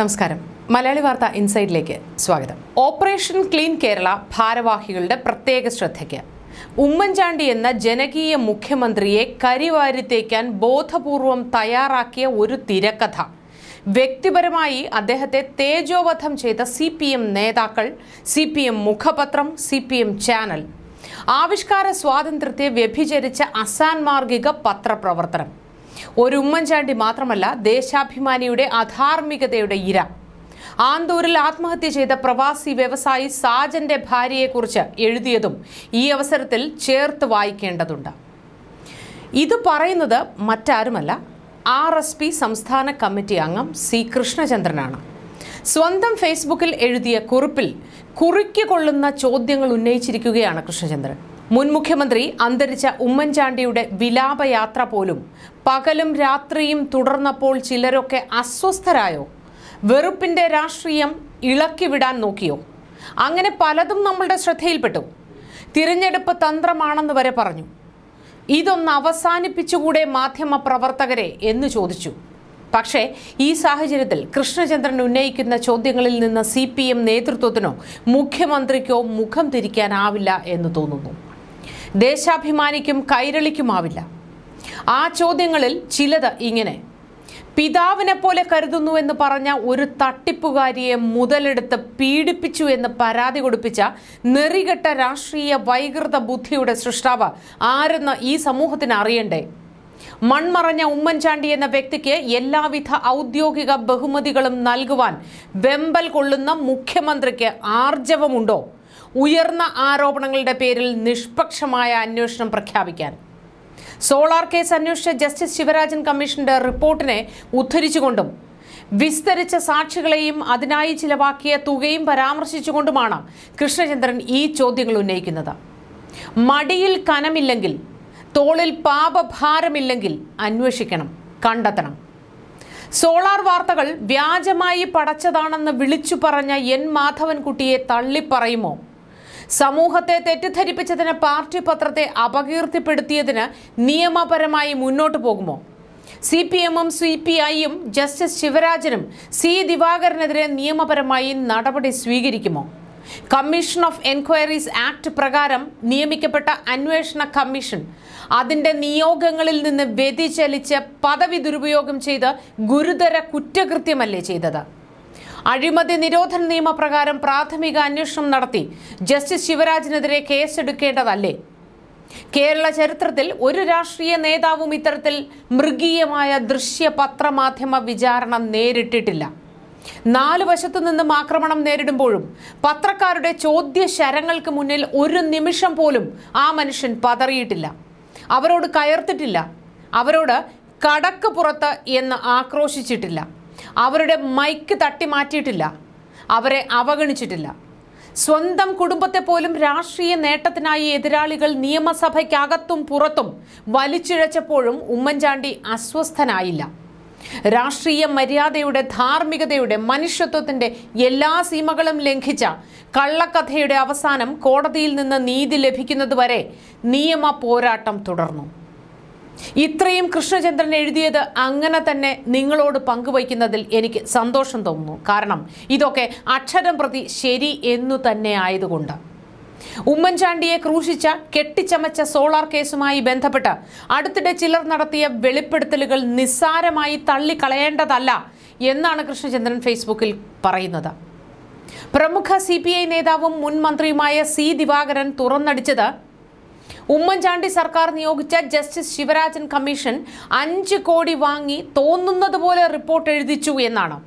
നമസ്കാരം മലയാളി വാർത്ത ഇൻസൈഡിലേക്ക് സ്വാഗതം ഓപ്പറേഷൻ ക്ലീൻ കേരള ഭാരവാഹികളുടെ പ്രത്യേക ശ്രദ്ധയ്ക്ക് ഉമ്മൻചാണ്ടി എന്ന ജനകീയ മുഖ്യമന്ത്രിയെ കരിവാരിത്തേക്കാൻ ബോധപൂർവം തയ്യാറാക്കിയ ഒരു തിരക്കഥ വ്യക്തിപരമായി അദ്ദേഹത്തെ തേജോവധം ചെയ്ത സി പി എം നേതാക്കൾ സി പി എം മുഖപത്രം സി പി എം ചാനൽ ആവിഷ്കാര സ്വാതന്ത്ര്യത്തെ വ്യഭിചരിച്ച അസാൻമാർഗിക പത്രപ്രവർത്തനം ഒരു ഉമ്മൻചാണ്ടി മാത്രമല്ല ദേശാഭിമാനിയുടെ അധാർമികതയുടെ ഇര ആന്തൂരിൽ ആത്മഹത്യ ചെയ്ത പ്രവാസി വ്യവസായി സാജന്റെ ഭാര്യയെക്കുറിച്ച് എഴുതിയതും ഈ അവസരത്തിൽ ചേർത്ത് വായിക്കേണ്ടതുണ്ട് ഇത് പറയുന്നത് മറ്റാരുമല്ല ആർ എസ് പി സംസ്ഥാന കമ്മിറ്റി അംഗം സി കൃഷ്ണചന്ദ്രനാണ് സ്വന്തം ഫേസ്ബുക്കിൽ എഴുതിയ കുറിപ്പിൽ കുറിക്കൊള്ളുന്ന ചോദ്യങ്ങൾ ഉന്നയിച്ചിരിക്കുകയാണ് കൃഷ്ണചന്ദ്രൻ മുൻ മുഖ്യമന്ത്രി അന്തരിച്ച ഉമ്മൻചാണ്ടിയുടെ വിലാപയാത്ര പോലും പകലും രാത്രിയും തുടർന്നപ്പോൾ ചിലരൊക്കെ അസ്വസ്ഥരായോ വെറുപ്പിൻ്റെ രാഷ്ട്രീയം ഇളക്കിവിടാൻ നോക്കിയോ അങ്ങനെ പലതും നമ്മളുടെ ശ്രദ്ധയിൽപ്പെട്ടു തിരഞ്ഞെടുപ്പ് തന്ത്രമാണെന്ന് വരെ പറഞ്ഞു ഇതൊന്ന് അവസാനിപ്പിച്ചുകൂടെ മാധ്യമ പ്രവർത്തകരെ എന്ന് ചോദിച്ചു പക്ഷേ ഈ സാഹചര്യത്തിൽ കൃഷ്ണചന്ദ്രൻ ഉന്നയിക്കുന്ന ചോദ്യങ്ങളിൽ നിന്ന് സി പി എം നേതൃത്വത്തിനോ മുഖ്യമന്ത്രിക്കോ മുഖം തിരിക്കാനാവില്ല എന്ന് തോന്നുന്നു ദേശാഭിമാനിക്കും കൈരളിക്കുമാവില്ല ആ ചോദ്യങ്ങളിൽ ചിലത് ഇങ്ങനെ പിതാവിനെ പോലെ കരുതുന്നു എന്ന് പറഞ്ഞ ഒരു തട്ടിപ്പുകാരിയെ മുതലെടുത്ത് പീഡിപ്പിച്ചു എന്ന് പരാതി കൊടുപ്പിച്ച നെറികെട്ട രാഷ്ട്രീയ വൈകൃത ബുദ്ധിയുടെ സൃഷ്ടാവ് ആരെന്ന് ഈ സമൂഹത്തിന് അറിയണ്ടേ മൺമറഞ്ഞ ഉമ്മൻചാണ്ടി എന്ന വ്യക്തിക്ക് എല്ലാവിധ ഔദ്യോഗിക ബഹുമതികളും നൽകുവാൻ വെമ്പൽ കൊള്ളുന്ന മുഖ്യമന്ത്രിക്ക് ആർജവമുണ്ടോ ഉയർന്ന ആരോപണങ്ങളുടെ പേരിൽ നിഷ്പക്ഷമായ അന്വേഷണം പ്രഖ്യാപിക്കാൻ സോളാർ കേസ് അന്വേഷിച്ച ജസ്റ്റിസ് ശിവരാജൻ കമ്മീഷന്റെ റിപ്പോർട്ടിനെ ഉദ്ധരിച്ചുകൊണ്ടും വിസ്തരിച്ച സാക്ഷികളെയും അതിനായി ചിലവാക്കിയ തുകയും പരാമർശിച്ചുകൊണ്ടുമാണ് കൃഷ്ണചന്ദ്രൻ ഈ ചോദ്യങ്ങൾ ഉന്നയിക്കുന്നത് മടിയിൽ കനമില്ലെങ്കിൽ തോളിൽ പാപഭാരമില്ലെങ്കിൽ അന്വേഷിക്കണം കണ്ടെത്തണം സോളാർ വാർത്തകൾ വ്യാജമായി പടച്ചതാണെന്ന് വിളിച്ചു പറഞ്ഞ എൻ മാധവൻകുട്ടിയെ തള്ളിപ്പറയുമോ സമൂഹത്തെ തെറ്റിദ്ധരിപ്പിച്ചതിന് പാർട്ടി പത്രത്തെ അപകീർത്തിപ്പെടുത്തിയതിന് നിയമപരമായി മുന്നോട്ടു പോകുമോ സി പി എമ്മും സി പി ഐയും ജസ്റ്റിസ് ശിവരാജനും സി ദിവാകരനെതിരെ നിയമപരമായി നടപടി സ്വീകരിക്കുമോ കമ്മീഷൻ ഓഫ് എൻക്വയറീസ് ആക്ട് പ്രകാരം നിയമിക്കപ്പെട്ട അന്വേഷണ കമ്മീഷൻ അതിൻ്റെ നിയോഗങ്ങളിൽ നിന്ന് വ്യതിചലിച്ച് പദവി ദുരുപയോഗം ചെയ്ത് ഗുരുതര കുറ്റകൃത്യമല്ലേ ചെയ്തത് അഴിമതി നിരോധന നിയമപ്രകാരം പ്രാഥമിക അന്വേഷണം നടത്തി ജസ്റ്റിസ് ശിവരാജിനെതിരെ കേസെടുക്കേണ്ടതല്ലേ കേരള ചരിത്രത്തിൽ ഒരു രാഷ്ട്രീയ നേതാവും ഇത്തരത്തിൽ മൃഗീയമായ ദൃശ്യ പത്രമാധ്യമ വിചാരണ നേരിട്ടിട്ടില്ല നാലു വശത്തു നിന്നും ആക്രമണം നേരിടുമ്പോഴും പത്രക്കാരുടെ ചോദ്യ ശരങ്ങൾക്ക് മുന്നിൽ ഒരു നിമിഷം പോലും ആ മനുഷ്യൻ പതറിയിട്ടില്ല അവരോട് കയർത്തിട്ടില്ല അവരോട് കടക്ക് പുറത്ത് എന്ന് ആക്രോശിച്ചിട്ടില്ല അവരുടെ മൈക്ക് തട്ടി മാറ്റിയിട്ടില്ല അവരെ അവഗണിച്ചിട്ടില്ല സ്വന്തം കുടുംബത്തെ പോലും രാഷ്ട്രീയ നേട്ടത്തിനായി എതിരാളികൾ നിയമസഭയ്ക്കകത്തും പുറത്തും വലിച്ചിഴച്ചപ്പോഴും ഉമ്മൻചാണ്ടി അസ്വസ്ഥനായില്ല രാഷ്ട്രീയ മര്യാദയുടെ ധാർമ്മികതയുടെ മനുഷ്യത്വത്തിന്റെ എല്ലാ സീമകളും ലംഘിച്ച കള്ളക്കഥയുടെ അവസാനം കോടതിയിൽ നിന്ന് നീതി ലഭിക്കുന്നതുവരെ നിയമ പോരാട്ടം തുടർന്നു ഇത്രയും കൃഷ്ണചന്ദ്രൻ എഴുതിയത് അങ്ങനെ തന്നെ നിങ്ങളോട് പങ്കുവയ്ക്കുന്നതിൽ എനിക്ക് സന്തോഷം തോന്നുന്നു കാരണം ഇതൊക്കെ അക്ഷരം പ്രതി ശരി എന്നു തന്നെ ആയതുകൊണ്ട് ഉമ്മൻചാണ്ടിയെ ക്രൂശിച്ച കെട്ടിച്ചമച്ച സോളാർ കേസുമായി ബന്ധപ്പെട്ട് അടുത്തിടെ ചിലർ നടത്തിയ വെളിപ്പെടുത്തലുകൾ നിസ്സാരമായി തള്ളിക്കളയേണ്ടതല്ല എന്നാണ് കൃഷ്ണചന്ദ്രൻ ഫേസ്ബുക്കിൽ പറയുന്നത് പ്രമുഖ സി പി ഐ നേതാവും മുൻ മന്ത്രിയുമായ സി ദിവാകരൻ തുറന്നടിച്ചത് ഉമ്മൻചാണ്ടി സർക്കാർ നിയോഗിച്ച ജസ്റ്റിസ് ശിവരാജൻ കമ്മീഷൻ അഞ്ച് കോടി വാങ്ങി തോന്നുന്നത് പോലെ റിപ്പോർട്ട് എഴുതിച്ചു എന്നാണ്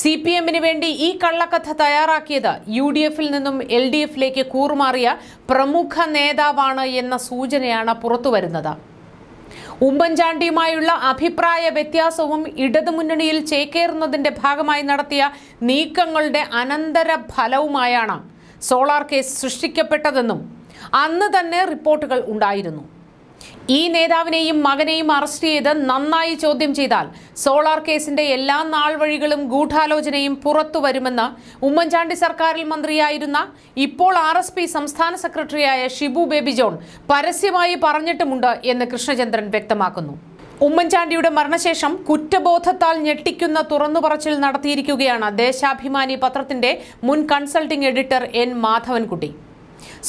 സി പി എമ്മിന് വേണ്ടി ഈ കള്ളക്കഥ തയ്യാറാക്കിയത് യു ഡി എഫിൽ നിന്നും എൽ ഡി എഫിലേക്ക് കൂറുമാറിയ പ്രമുഖ നേതാവാണ് എന്ന സൂചനയാണ് പുറത്തുവരുന്നത് ഉമ്മൻചാണ്ടിയുമായുള്ള അഭിപ്രായ വ്യത്യാസവും ഇടതുമുന്നണിയിൽ ചേക്കേറുന്നതിന്റെ ഭാഗമായി നടത്തിയ നീക്കങ്ങളുടെ അനന്തര ഫലവുമായാണ് സോളാർ കേസ് സൃഷ്ടിക്കപ്പെട്ടതെന്നും അന്ന് തന്നെ റിപ്പോർട്ടുകൾ ഉണ്ടായിരുന്നു ഈ നേതാവിനെയും മകനെയും അറസ്റ്റ് ചെയ്ത് നന്നായി ചോദ്യം ചെയ്താൽ സോളാർ കേസിന്റെ എല്ലാ നാൾവഴികളും ഗൂഢാലോചനയും പുറത്തു വരുമെന്ന് ഉമ്മൻചാണ്ടി സർക്കാരിൽ മന്ത്രിയായിരുന്ന ഇപ്പോൾ ആർ സംസ്ഥാന സെക്രട്ടറിയായ ഷിബു ബേബി ജോൺ പരസ്യമായി പറഞ്ഞിട്ടുമുണ്ട് എന്ന് കൃഷ്ണചന്ദ്രൻ വ്യക്തമാക്കുന്നു ഉമ്മൻചാണ്ടിയുടെ മരണശേഷം കുറ്റബോധത്താൽ ഞെട്ടിക്കുന്ന തുറന്നുപറച്ചിൽ നടത്തിയിരിക്കുകയാണ് ദേശാഭിമാനി പത്രത്തിന്റെ മുൻ consulting editor N Madhavankutty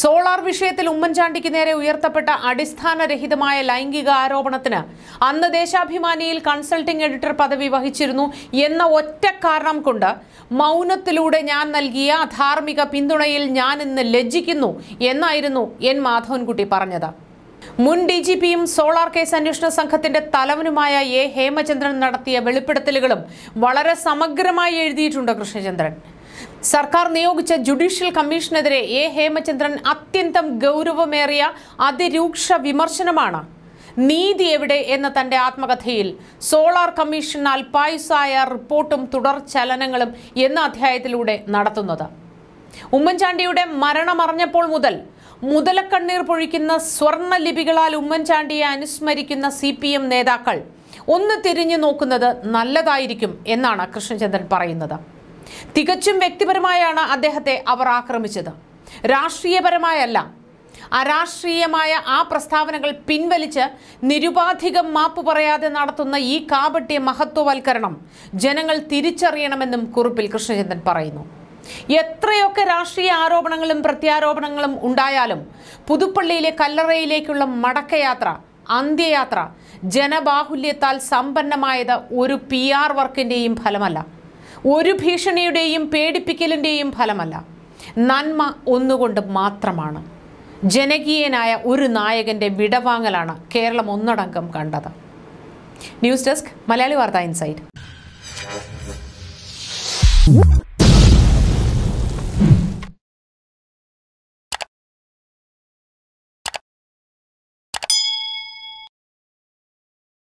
solar വിഷയത്തിൽ ഉമ്മൻചാണ്ടിക്ക് നേരെ ഉയർത്തപ്പെട്ട അടിസ്ഥാനരഹിതമായ ലൈംഗിക ആരോപണത്തിന് അന്ന് ദേശാഭിമാനിയിൽ കൺസൾട്ടിംഗ് എഡിറ്റർ പദവി വഹിച്ചിരുന്നു എന്ന ഒറ്റ കാരണം കൊണ്ട് മൗനത്തിലൂടെ ഞാൻ നൽകിയ ധാർമ്മിക പിന്തുണയിൽ ഞാൻ ഇന്ന് ലജ്ജിക്കുന്നു എന്നായിരുന്നു എൻ മാധവൻകുട്ടി പറഞ്ഞത് മുൻ ഡി ജി പിയും സോളാർ കേസ് അന്വേഷണ സംഘത്തിന്റെ തലവനുമായ എ ഹേമചന്ദ്രൻ നടത്തിയ വെളിപ്പെടുത്തലുകളും വളരെ സമഗ്രമായി എഴുതിയിട്ടുണ്ട് കൃഷ്ണചന്ദ്രൻ സർക്കാർ നിയോഗിച്ച ജുഡീഷ്യൽ കമ്മീഷനെതിരെ എ ഹേമചന്ദ്രൻ അത്യന്തം ഗൗരവമേറിയ അതിരൂക്ഷ വിമർശനമാണ് നീതി എവിടെ എന്ന തന്റെ ആത്മകഥയിൽ സോളാർ കമ്മീഷൻ അൽപായുസായ റിപ്പോർട്ടും തുടർ ചലനങ്ങളും എന്ന അധ്യായത്തിലൂടെ നടത്തുന്നത് ഉമ്മൻചാണ്ടിയുടെ മരണമറിഞ്ഞപ്പോൾ മുതൽ മുതലക്കണ്ണീർ പൊഴിക്കുന്ന സ്വർണ്ണ ഉമ്മൻചാണ്ടിയെ അനുസ്മരിക്കുന്ന സി പി എം നേതാക്കൾ ഒന്ന് തിരിഞ്ഞു നോക്കുന്നത് നല്ലതായിരിക്കും എന്നാണ് കൃഷ്ണചന്ദ്രൻ പറയുന്നത് തികച്ചും വ്യക്തിപരമായാണ് അദ്ദേഹത്തെ അവർ ആക്രമിച്ചത് രാഷ്ട്രീയപരമായല്ല അരാഷ്ട്രീയമായ ആ പ്രസ്താവനകൾ പിൻവലിച്ച് നിരുപാധികം മാപ്പ് പറയാതെ നടത്തുന്ന ഈ കാപട്യ മഹത്വവൽക്കരണം ജനങ്ങൾ തിരിച്ചറിയണമെന്നും കുറിപ്പിൽ കൃഷ്ണചന്ദ്രൻ പറയുന്നു എത്രയൊക്കെ രാഷ്ട്രീയ ആരോപണങ്ങളും പ്രത്യാരോപണങ്ങളും ഉണ്ടായാലും പുതുപ്പള്ളിയിലെ കല്ലറയിലേക്കുള്ള മടക്കയാത്ര അന്ത്യയാത്ര ജനബാഹുല്യത്താൽ സമ്പന്നമായത് ഒരു പി ആർ വർക്കിൻ്റെയും ഫലമല്ല ഒരു ഭീഷണിയുടെയും പേടിപ്പിക്കലിൻ്റെയും ഫലമല്ല നന്മ ഒന്നുകൊണ്ട് മാത്രമാണ് ജനകീയനായ ഒരു നായകൻ്റെ വിടവാങ്ങലാണ് കേരളം ഒന്നടങ്കം കണ്ടത് ന്യൂസ് ഡെസ്ക് മലയാളി വാർത്ത ഇൻസൈറ്റ്